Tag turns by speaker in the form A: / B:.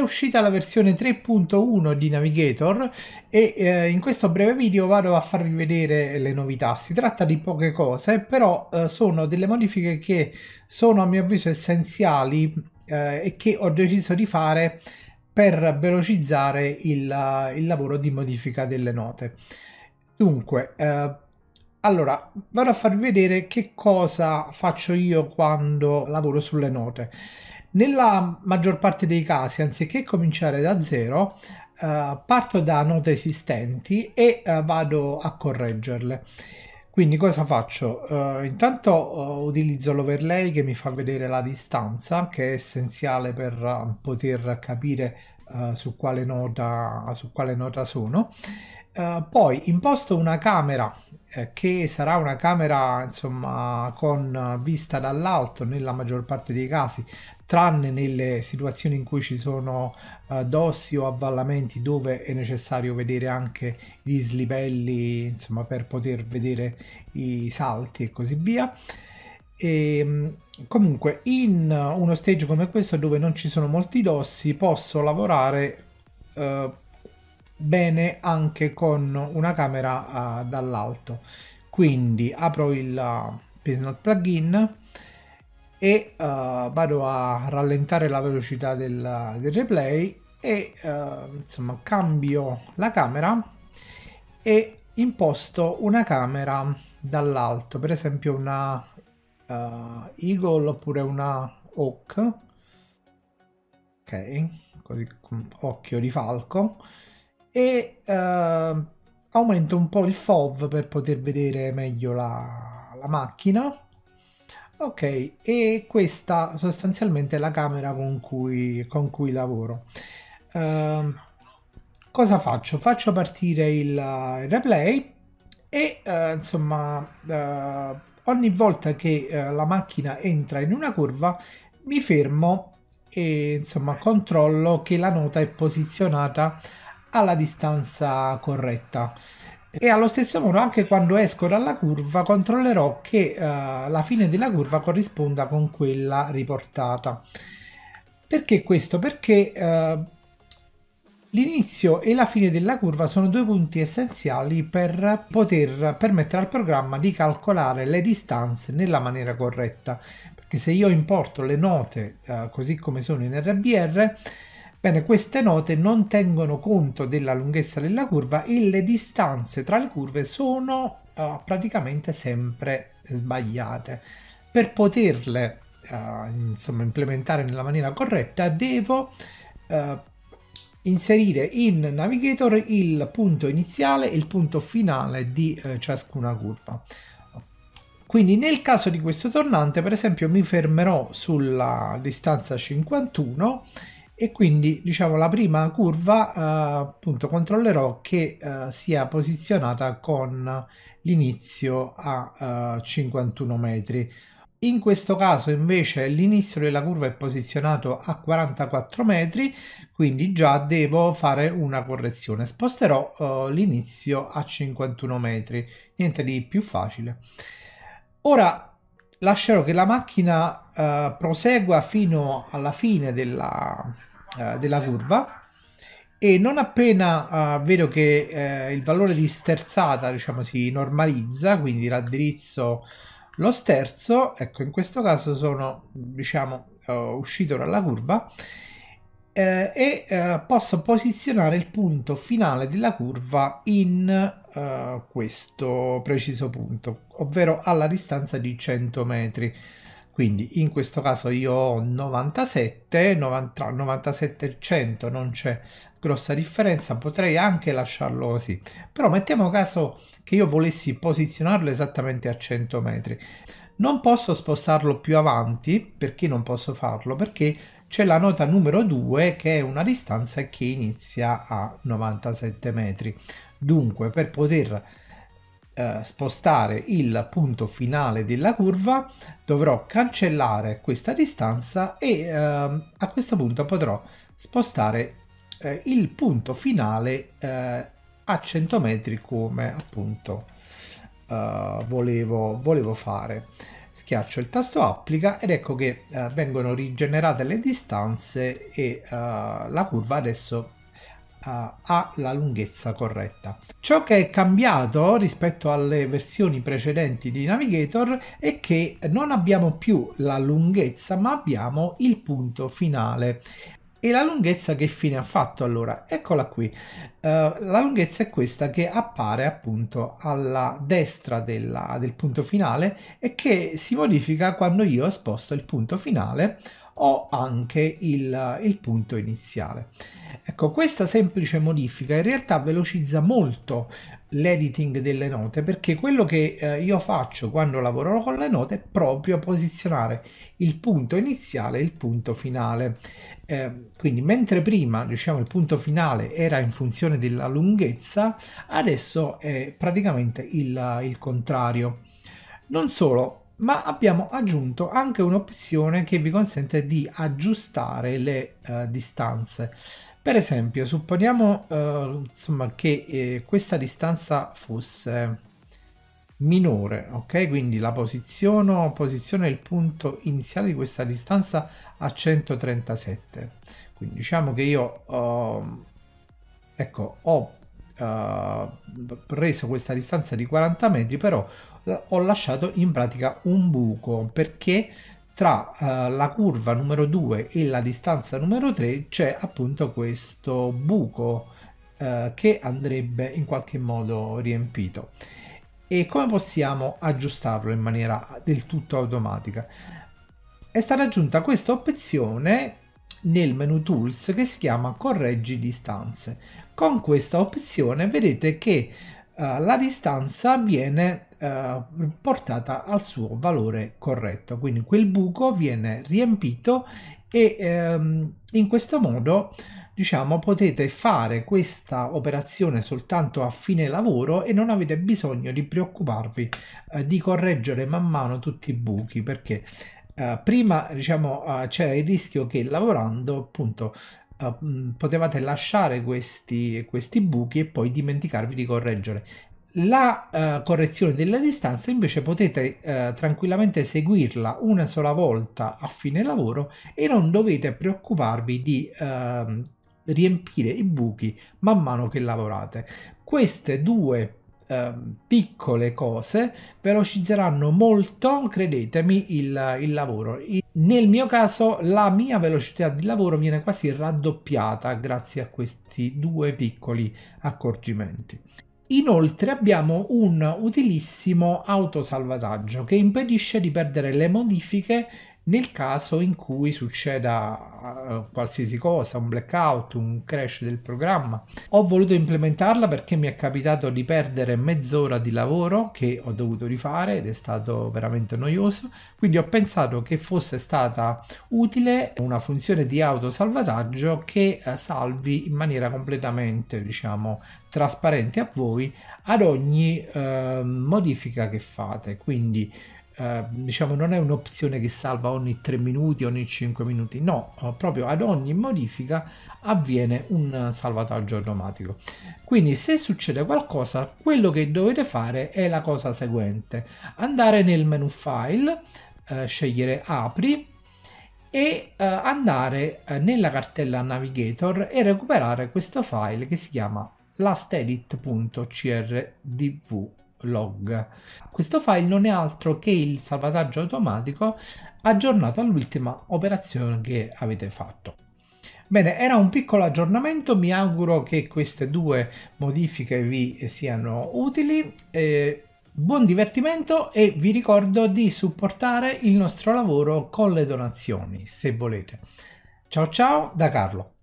A: uscita la versione 3.1 di Navigator e eh, in questo breve video vado a farvi vedere le novità. Si tratta di poche cose, però eh, sono delle modifiche che sono a mio avviso essenziali eh, e che ho deciso di fare per velocizzare il, eh, il lavoro di modifica delle note. Dunque, eh, allora, vado a farvi vedere che cosa faccio io quando lavoro sulle note. Nella maggior parte dei casi, anziché cominciare da zero, eh, parto da note esistenti e eh, vado a correggerle. Quindi cosa faccio? Uh, intanto uh, utilizzo l'overlay che mi fa vedere la distanza, che è essenziale per uh, poter capire su quale, nota, su, quale nota, sono. poi imposto una camera eh, che sarà una camera insomma con vista dall'alto nella maggior parte dei casi tranne nelle situazioni in cui ci sono eh, dossi o avvallamenti dove è necessario vedere anche gli slivelli insomma per poter vedere i salti e così via e, ehm, comunque in uno stage come questo dove non ci sono molti dossi posso lavorare eh, bene anche con una camera uh, dall'alto quindi apro il uh, plugin e uh, vado a rallentare la velocità del, del replay e insomma cambio la camera e imposto una camera dall'alto per esempio una Eagle oppure una Hawk ok così mm, occhio di falco e uh, ehm, aumento un po' il FOV per poter vedere meglio la, la macchina. Ok, e questa sostanzialmente è la camera con cui, con cui lavoro. Uh, cosa faccio? Faccio partire il, il replay e uh, insomma uh, ogni volta che eh, la macchina entra in una curva mi fermo e insomma controllo che la nota è posizionata alla distanza corretta. E allo stesso modo, anche quando esco dalla curva, controllerò che eh, la fine della curva corrisponda con quella riportata. Perché questo? Perché eh, l'inizio e la fine della curva sono due punti essenziali per poter permettere al programma di calcolare le distanze nella maniera corretta. Perché se io importo le note eh, così come sono in RBR, Bene, queste note non tengono conto della lunghezza della curva e le distanze tra le curve sono uh, praticamente sempre sbagliate. Per poterle uh, insomma, implementare nella maniera corretta devo uh, inserire in Navigator il punto iniziale e il punto finale di eh, ciascuna curva. Quindi nel caso di questo tornante, per esempio, mi fermerò sulla distanza 51 e quindi diciamo la prima curva eh, appunto controllerò che eh, sia posizionata con l'inizio a eh, 51 metri in questo caso invece l'inizio della curva è posizionato a 44 metri quindi già devo fare una correzione sposterò eh, l'inizio a 51 metri niente di più facile ora lascerò che la macchina eh, prosegua fino alla fine della eh, della curva e non appena uh, vedo che uh, il valore di sterzata diciamo si normalizza quindi raddrizzo lo sterzo ecco in questo caso sono diciamo uscito dalla curva eh, e eh, posso posizionare il punto finale della curva in eh, questo preciso punto, ovvero alla distanza di 100 metri quindi in questo caso io ho 97, tra 97 e 100 non c'è grossa differenza, potrei anche lasciarlo così, però mettiamo caso che io volessi posizionarlo esattamente a 100 metri. Non posso spostarlo più avanti, perché non posso farlo? Perché c'è la nota numero 2 che è una distanza che inizia a 97 metri. Dunque, per poter eh, spostare il punto finale della curva dovrò cancellare questa distanza e eh, a questo punto potrò spostare eh, il punto finale eh, a 100 metri come appunto eh, volevo, volevo fare schiaccio il tasto applica ed ecco che vengono rigenerate le distanze e la curva adesso ha la lunghezza corretta. Ciò che è cambiato rispetto alle versioni precedenti di Navigator è che non abbiamo più la lunghezza ma abbiamo il punto finale. E la lunghezza che fine ha fatto allora? Eccola qui. Uh, la lunghezza è questa che appare appunto alla destra della, del punto finale e che si modifica quando io sposto il punto finale ho anche il, il punto iniziale. Ecco, questa semplice modifica in realtà velocizza molto l'editing delle note perché quello che eh, io faccio quando lavoro con le note è proprio posizionare il punto iniziale e il punto finale. Eh, quindi mentre prima diciamo il punto finale era in funzione della lunghezza, adesso è praticamente il, il contrario. Non solo, ma abbiamo aggiunto anche un'opzione che vi consente di aggiustare le eh, distanze. Per esempio, supponiamo eh, insomma, che eh, questa distanza fosse minore, ok? Quindi la posiziono, posiziono il punto iniziale di questa distanza a 137. Quindi diciamo che io uh, ecco, ho uh, preso questa distanza di 40 metri, però eh, ho lasciato in pratica un buco perché tra uh, la curva numero 2 e la distanza numero 3 c'è appunto questo buco uh, che andrebbe in qualche modo riempito e come possiamo aggiustarlo in maniera del tutto automatica è stata aggiunta questa opzione nel menu tools che si chiama correggi distanze con questa opzione vedete che eh, la distanza viene uh, portata al suo valore corretto. Quindi quel buco viene riempito e um, in questo modo diciamo potete fare questa operazione soltanto a fine lavoro e non avete bisogno di preoccuparvi eh, di correggere man mano tutti i buchi perché eh, prima diciamo eh, c'era il rischio che lavorando appunto eh, mm, potevate lasciare questi, questi buchi e poi dimenticarvi di correggere. La uh, correzione della distanza invece potete uh, tranquillamente seguirla una sola volta a fine lavoro e non dovete preoccuparvi di ehm, riempire i buchi man mano che lavorate. Queste due Ehm, piccole cose velocizzeranno molto, credetemi, il, il lavoro. nel mio caso la mia velocità di lavoro viene quasi raddoppiata grazie a questi due piccoli accorgimenti. Inoltre abbiamo un utilissimo autosalvataggio che impedisce di perdere le modifiche nel caso in cui succeda eh, qualsiasi cosa, un blackout, un crash del programma. Ho voluto implementarla perché mi è capitato di perdere mezz'ora di lavoro che ho dovuto rifare ed è stato veramente noioso, quindi ho pensato che fosse stata utile una funzione di autosalvataggio che eh, salvi in maniera completamente, diciamo, trasparente a voi ad ogni eh, modifica che fate. Quindi eh, diciamo non è un'opzione che salva ogni 3 minuti, ogni 5 minuti, no, eh, proprio ad ogni modifica avviene un salvataggio automatico. Quindi se succede qualcosa, quello che dovete fare è la cosa seguente, andare nel menu file, eh, scegliere apri e eh, andare eh, nella cartella navigator e recuperare questo file che si chiama lastedit.crdv log. Questo file non è altro che il salvataggio automatico aggiornato all'ultima operazione che avete fatto. Bene, era un piccolo aggiornamento, mi auguro che queste due modifiche vi siano utili. Eh, buon divertimento e vi ricordo di supportare il nostro lavoro con le donazioni, se volete. Ciao ciao da Carlo.